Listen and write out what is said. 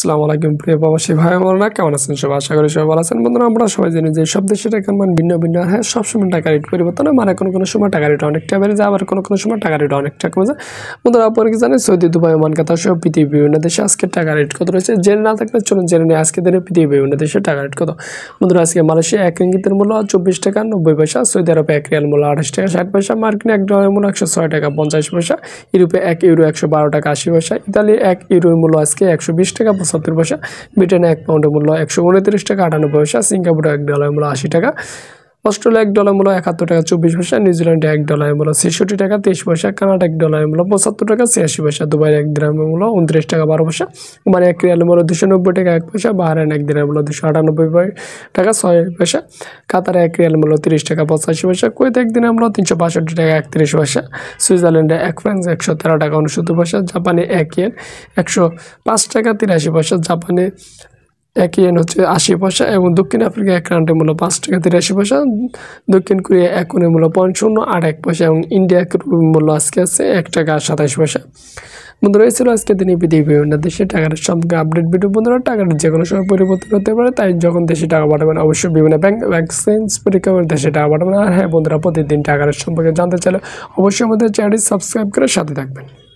আসসালামু আলাইকুম প্রিয় প্রবাসী ভাই বোনরা কেমন আছেন সবাই আশা করি সবাই ভালো আছেন বন্ধুরা আমরা সবাই জানি যে সব দেশে টাকার মান ভিন্ন ভিন্ন আর হ্যাঁ সবসময় টাকা রেট পরিবর্তন হয় মানে কোনো কোনো সময় টাকা রেট অনেকটা বেড়ে যায় আবার কোনো কোনো সময় টাকা রেট অনেকটা কমে যায় বন্ধুরা আপনার কি জানেন সৌদি দুবাই ওমান কাতার সহ পৃথিবীর বিভিন্ন দেশে আজকে টাকা রেট কত রয়েছে জেনে না থাকলে চলুন জেনে নিই আজকে দিনে পৃথিবীর বিভিন্ন দেশে টাকা রেট কত বন্ধুরা আজকে মালয়েশিয়া এক ইঙ্গিতের মূল্য চব্বিশ টাকা নব্বই পয়সা সৌদি আরবে এক রিয়াল মূল্য আঠাশ টাকা ষাট পয়সা মার্কিন এক ডলারের মূল্য একশো ছয় টাকা পঞ্চাশ পয়সা ইউরোপে এক ইউরো একশো বারো টাকা আশি পয়সা ইতালি এক ইউরোর মূল্য আজকে একশো বিশ টাকা পঁচাত্তর পয়সা ব্রিটেনে এক পাউন্ডের মূল্য একশো উনত্রিশ টাকা আটানব্বই পয়সা সিঙ্গাপুরে এক ডলার মূল্য আশি টাকা অস্ট্রেলিয়া এক ডলার মূল্য একাত্তর টাকা চব্বিশ পয়সা নিউজিল্যান্ডে এক ডলার মূল্য ছেষট্টি টাকা তেইশ পয়সা কানাডা এক ডলার মূল্য পঁচাত্তর টাকা ছিয়াশি পয়সা দুবাই এক দিনের মূল্য উনত্রিশ টাকা বারো পয়সা মানে এক রিয়াল মূল্য দুশো নব্বই টাকা এক পয়সা বাহারান এক দিনের মূল্য দুশো আটানব্বই টাকা ছয় পয়সা কাতারে এক রিয়াল মূল্য তিরিশ টাকা পঁচাশি পয়সা কুয়েত এক দিনের মূল্য তিনশো বাষট্টি টাকা একত্রিশ পয়সা সুইজারল্যান্ডে এক ফ্রান্স একশো তেরো টাকা উনসত্তর পয়সা জাপানে এক ইয়েন একশো পাঁচ টাকা তিরাশি পয়সা জাপানে এক ইয়েন হচ্ছে আশি পয়সা এবং দক্ষিণ আফ্রিকা এক রানটে মূল্য পাঁচ টাকা তিরাশি পয়সা দক্ষিণ কোরিয়া এক কোণের মূল্য পঞ্চান্ন আট এক পয়সা এবং ইন্ডিয়া মূল্য আজকে আছে এক টাকা সাতাশ পয়সা বন্ধুরা এই ছিল আজকে দিনে পৃথিবীর বিভিন্ন দেশে টাকার সম্পর্কে আপডেট ভিডিও বন্ধুরা টাকার যে কোনো সময় পরিবর্তন হতে পারে তাই যখন দেশে টাকা পাঠাবেন অবশ্যই বিভিন্ন ব্যাংক এক্সচেঞ্জ পরীক্ষা করে দেশে টাকা পাঠাবেন আর হ্যাঁ বন্ধুরা প্রতিদিন টাকার সম্পর্কে জানতে চাইলে অবশ্যই আমাদের চ্যানেলটি সাবস্ক্রাইব করে সাথে থাকবেন